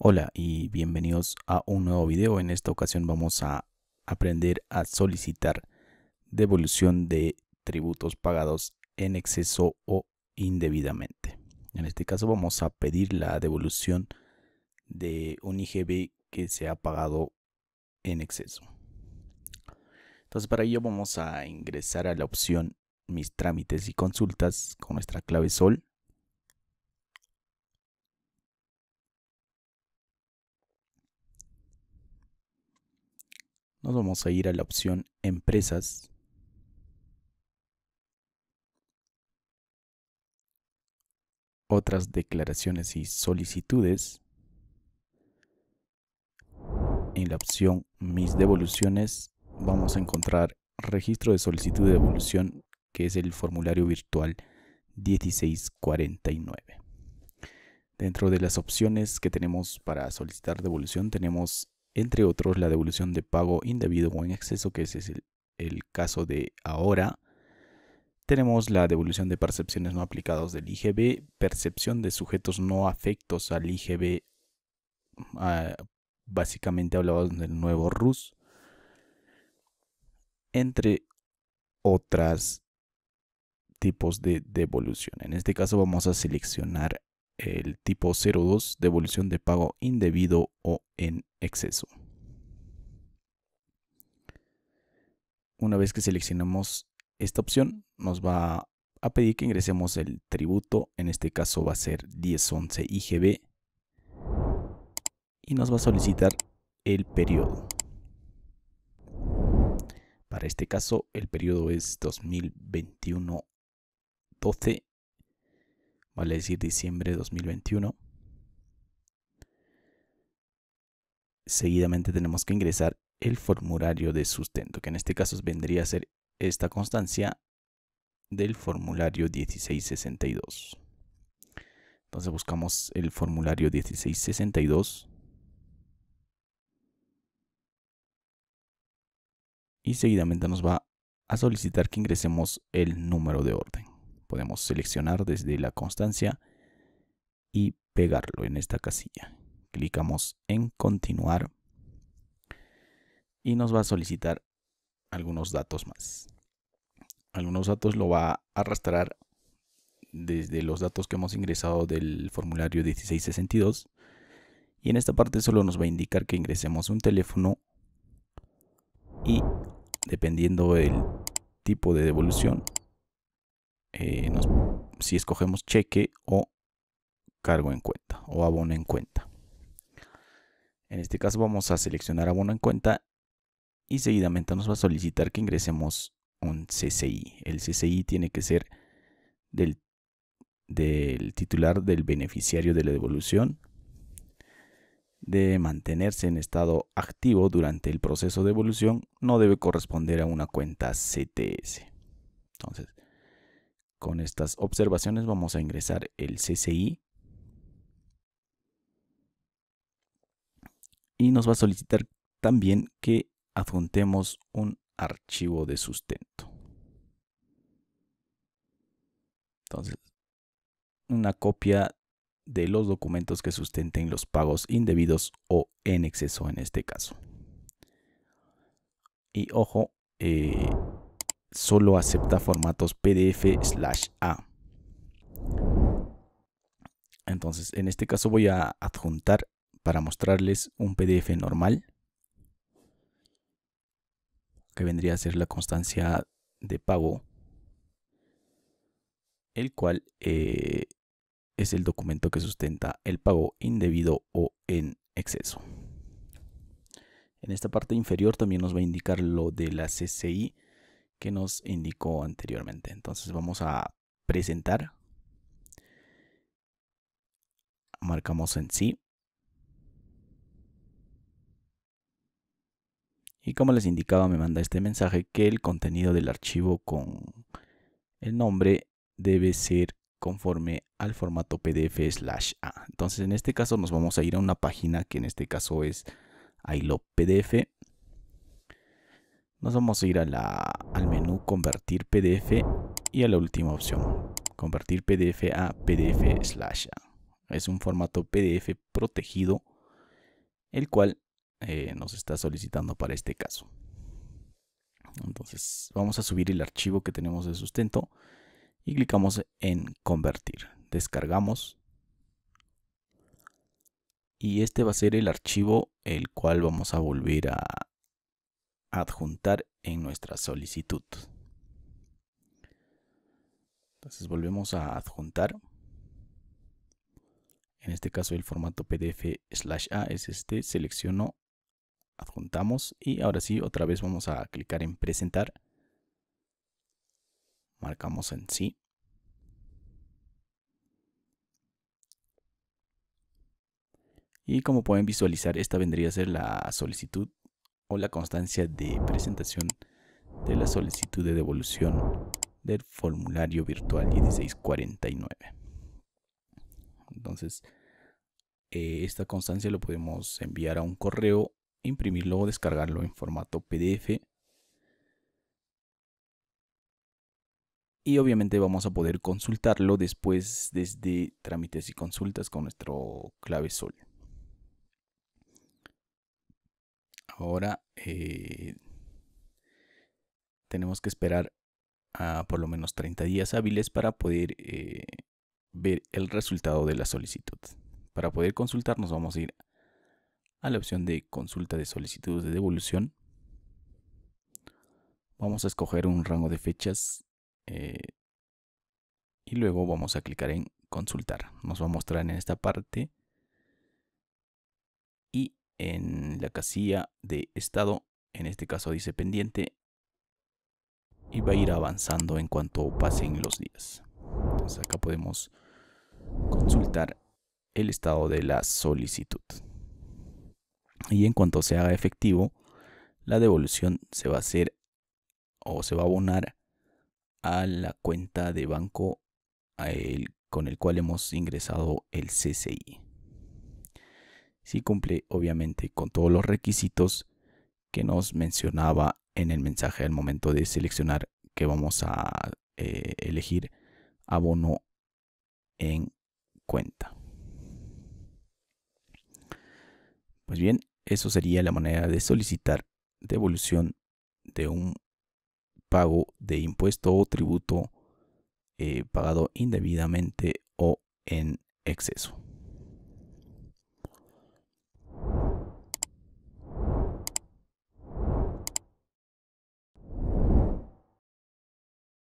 Hola y bienvenidos a un nuevo video. En esta ocasión vamos a aprender a solicitar devolución de tributos pagados en exceso o indebidamente. En este caso vamos a pedir la devolución de un IGB que se ha pagado en exceso. Entonces para ello vamos a ingresar a la opción mis trámites y consultas con nuestra clave sol Nos vamos a ir a la opción Empresas. Otras declaraciones y solicitudes. En la opción Mis devoluciones vamos a encontrar Registro de solicitud de devolución, que es el formulario virtual 1649. Dentro de las opciones que tenemos para solicitar devolución tenemos entre otros la devolución de pago indebido o en exceso, que ese es el, caso de ahora. Tenemos la devolución de percepciones no aplicadas del IGB, percepción de sujetos no afectos al IGB, mm, ah, básicamente hablábamos del nuevo RUS, entre otras tipos de devolución. En este caso vamos a seleccionar el tipo 02, devolución de pago indebido o en exceso. Una vez que seleccionamos esta opción, nos va a pedir que ingresemos el tributo, en este caso va a ser 1011 IGB, y nos va a solicitar el periodo. Para este caso, el periodo es 2021-12 vale decir diciembre de 2021. Seguidamente tenemos que ingresar el formulario de sustento, que en este caso vendría a ser esta constancia del formulario 1662. Entonces buscamos el formulario 1662 y seguidamente nos va a solicitar que ingresemos el número de orden. Podemos seleccionar desde la constancia y pegarlo en esta casilla. Clicamos en continuar y nos va a solicitar algunos datos más. Algunos datos lo va a arrastrar desde los datos que hemos ingresado del formulario 1662 y en esta parte solo nos va a indicar que ingresemos un teléfono y dependiendo del tipo de devolución eh, si escogemos cheque o cargo en cuenta o abono en cuenta. En este caso vamos a seleccionar abono en cuenta y seguidamente nos va a solicitar que ingresemos un CCI. El CCI tiene que ser del, titular del beneficiario de la devolución, de mantenerse en estado activo durante el proceso de evolución no debe corresponder a una cuenta CTS. Entonces, con estas observaciones vamos a ingresar el CCI y nos va a solicitar también que adjuntemos un archivo de sustento. Entonces, una copia de los documentos que sustenten los pagos indebidos o en exceso en este caso. Y ojo, eh, solo acepta formatos PDF slash A. Entonces, en este caso voy a adjuntar para mostrarles un PDF normal, que vendría a ser la constancia de pago, el cual eh, es el documento que sustenta el pago indebido o en exceso. En esta parte inferior también nos va a indicar lo de la CCI, que nos indicó anteriormente. Entonces vamos a presentar. Marcamos en sí. Y como les indicaba, me manda este mensaje que el contenido del archivo con el nombre debe ser conforme al formato PDF slash A. Entonces en este caso nos vamos a ir a una página que en este caso es ILOP PDF nos vamos a ir al menú convertir PDF y a la última opción, convertir PDF a PDF slash. Es un formato PDF protegido, el cual eh, nos está solicitando para este caso. Entonces vamos a subir el archivo que tenemos de sustento y clicamos en convertir. Descargamos. Y este va a ser el archivo el cual vamos a volver a, adjuntar en nuestra solicitud. Entonces volvemos a adjuntar. En este caso el formato PDF slash A es este. Selecciono, adjuntamos y ahora sí otra vez vamos a clicar en presentar. Marcamos en sí. Y como pueden visualizar, esta vendría a ser la solicitud o la constancia de presentación de la solicitud de devolución del formulario virtual 1649. Entonces, eh, esta constancia lo podemos enviar a un correo, imprimirlo o descargarlo en formato PDF. Y obviamente vamos a poder consultarlo después desde trámites y consultas con nuestro clave sol. Ahora eh, tenemos que esperar a por lo menos 30 días hábiles para poder eh, ver el resultado de la solicitud. Para poder consultar nos vamos a ir a la opción de consulta de solicitudes de devolución. Vamos a escoger un rango de fechas eh, y luego vamos a clicar en consultar. Nos va a mostrar en esta parte en la casilla de estado, en este caso dice pendiente, y va a ir avanzando en cuanto pasen los días. Entonces acá podemos consultar el estado de la solicitud. Y en cuanto se haga efectivo, la devolución se va a hacer o se va a abonar a la cuenta de banco con el cual hemos ingresado el CCI si cumple obviamente con todos los requisitos que nos mencionaba en el mensaje al momento de seleccionar que vamos a eh, elegir abono en cuenta. Pues bien, eso sería la manera de solicitar devolución de un pago de impuesto o tributo eh, pagado indebidamente o en exceso.